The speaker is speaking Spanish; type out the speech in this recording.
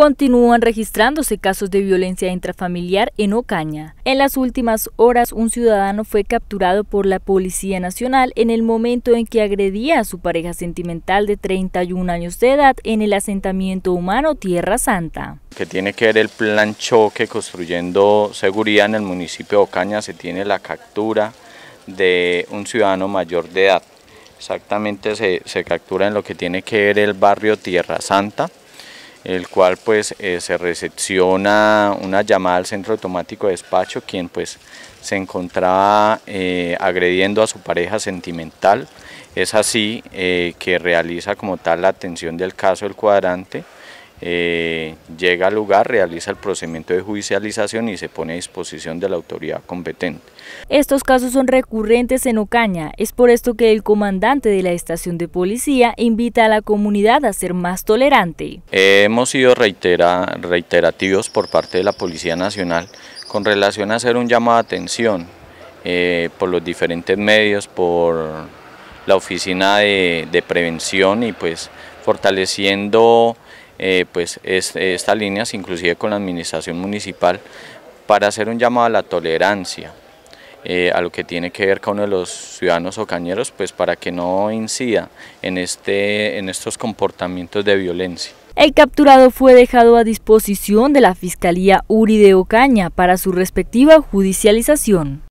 Continúan registrándose casos de violencia intrafamiliar en Ocaña. En las últimas horas, un ciudadano fue capturado por la Policía Nacional en el momento en que agredía a su pareja sentimental de 31 años de edad en el asentamiento humano Tierra Santa. Que tiene que ver el plan choque construyendo seguridad en el municipio de Ocaña, se tiene la captura de un ciudadano mayor de edad. Exactamente se, se captura en lo que tiene que ver el barrio Tierra Santa el cual pues eh, se recepciona una llamada al centro automático de despacho, quien pues se encontraba eh, agrediendo a su pareja sentimental. Es así eh, que realiza como tal la atención del caso el cuadrante. Eh, llega al lugar, realiza el procedimiento de judicialización y se pone a disposición de la autoridad competente. Estos casos son recurrentes en Ocaña, es por esto que el comandante de la estación de policía invita a la comunidad a ser más tolerante. Eh, hemos sido reitera, reiterativos por parte de la Policía Nacional con relación a hacer un llamado de atención eh, por los diferentes medios, por la oficina de, de prevención y pues fortaleciendo eh, pues eh, estas líneas, inclusive con la administración municipal, para hacer un llamado a la tolerancia, eh, a lo que tiene que ver con uno de los ciudadanos o cañeros, pues para que no incida en, este, en estos comportamientos de violencia. El capturado fue dejado a disposición de la Fiscalía Uri de Ocaña para su respectiva judicialización.